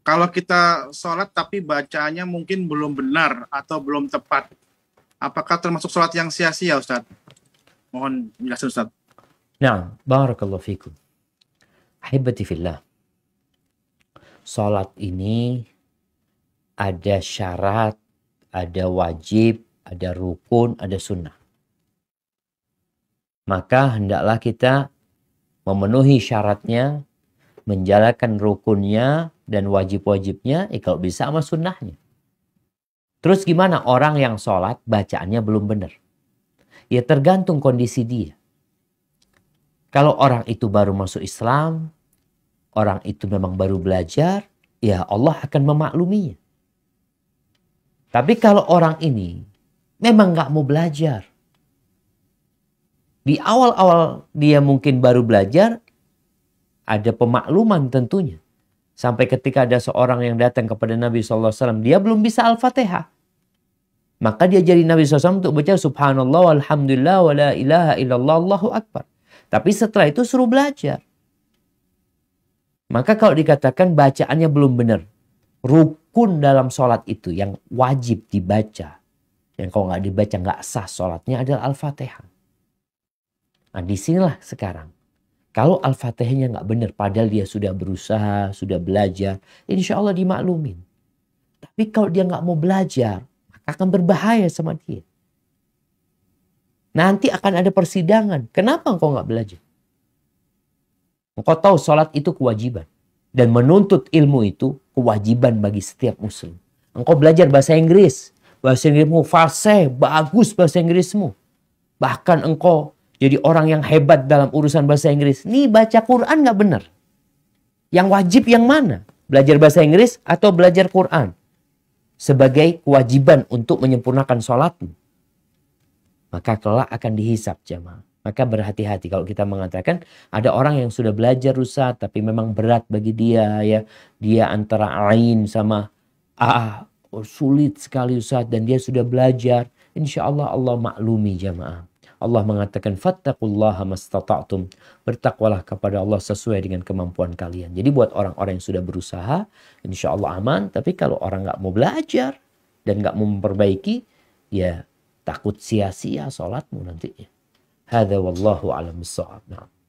kalau kita sholat tapi bacaannya mungkin belum benar atau belum tepat, apakah termasuk sholat yang sia-sia Ustaz? Mohon jelasin Ustaz. Nah, barakallahu fikum. Ahibati fillah. Sholat ini ada syarat, ada wajib, ada rukun, ada sunnah. Maka hendaklah kita memenuhi syaratnya, menjalankan rukunnya, dan wajib-wajibnya ya kalau bisa sama sunnahnya. Terus gimana orang yang sholat bacaannya belum benar? Ya tergantung kondisi dia. Kalau orang itu baru masuk Islam, orang itu memang baru belajar, ya Allah akan memakluminya. Tapi kalau orang ini memang gak mau belajar, di awal-awal dia mungkin baru belajar, ada pemakluman tentunya. Sampai ketika ada seorang yang datang kepada Nabi SAW, dia belum bisa Al-Fatihah. Maka dia jadi Nabi SAW untuk baca Subhanallah, Alhamdulillah, wa la ilaha illallah, Allahu Akbar. Tapi setelah itu suruh belajar. Maka kalau dikatakan bacaannya belum benar. Rukun dalam sholat itu yang wajib dibaca. Yang kalau nggak dibaca nggak sah sholatnya adalah Al-Fatihah. Nah disinilah sekarang kalau Al-Fatihahnya nggak benar, padahal dia sudah berusaha, sudah belajar, insya Allah dimaklumin. Tapi kalau dia nggak mau belajar, maka akan berbahaya sama dia. Nanti akan ada persidangan. Kenapa engkau nggak belajar? Engkau tahu sholat itu kewajiban. Dan menuntut ilmu itu kewajiban bagi setiap muslim. Engkau belajar bahasa Inggris. Bahasa Inggrismu fasih, bagus bahasa Inggrismu. Bahkan engkau jadi orang yang hebat dalam urusan bahasa Inggris. Nih baca Quran nggak benar. Yang wajib yang mana? Belajar bahasa Inggris atau belajar Quran? Sebagai kewajiban untuk menyempurnakan sholatmu. Maka kelak akan dihisap jamaah. Maka berhati-hati kalau kita mengatakan ada orang yang sudah belajar rusak tapi memang berat bagi dia ya. Dia antara lain sama ah oh, sulit sekali Ustaz dan dia sudah belajar. Insya Allah Allah maklumi jamaah. Allah mengatakan fattaqullaha mastata'tum. Bertakwalah kepada Allah sesuai dengan kemampuan kalian. Jadi buat orang-orang yang sudah berusaha, insya Allah aman. Tapi kalau orang nggak mau belajar dan nggak mau memperbaiki, ya takut sia-sia sholatmu nantinya. Hada wallahu alam Nah.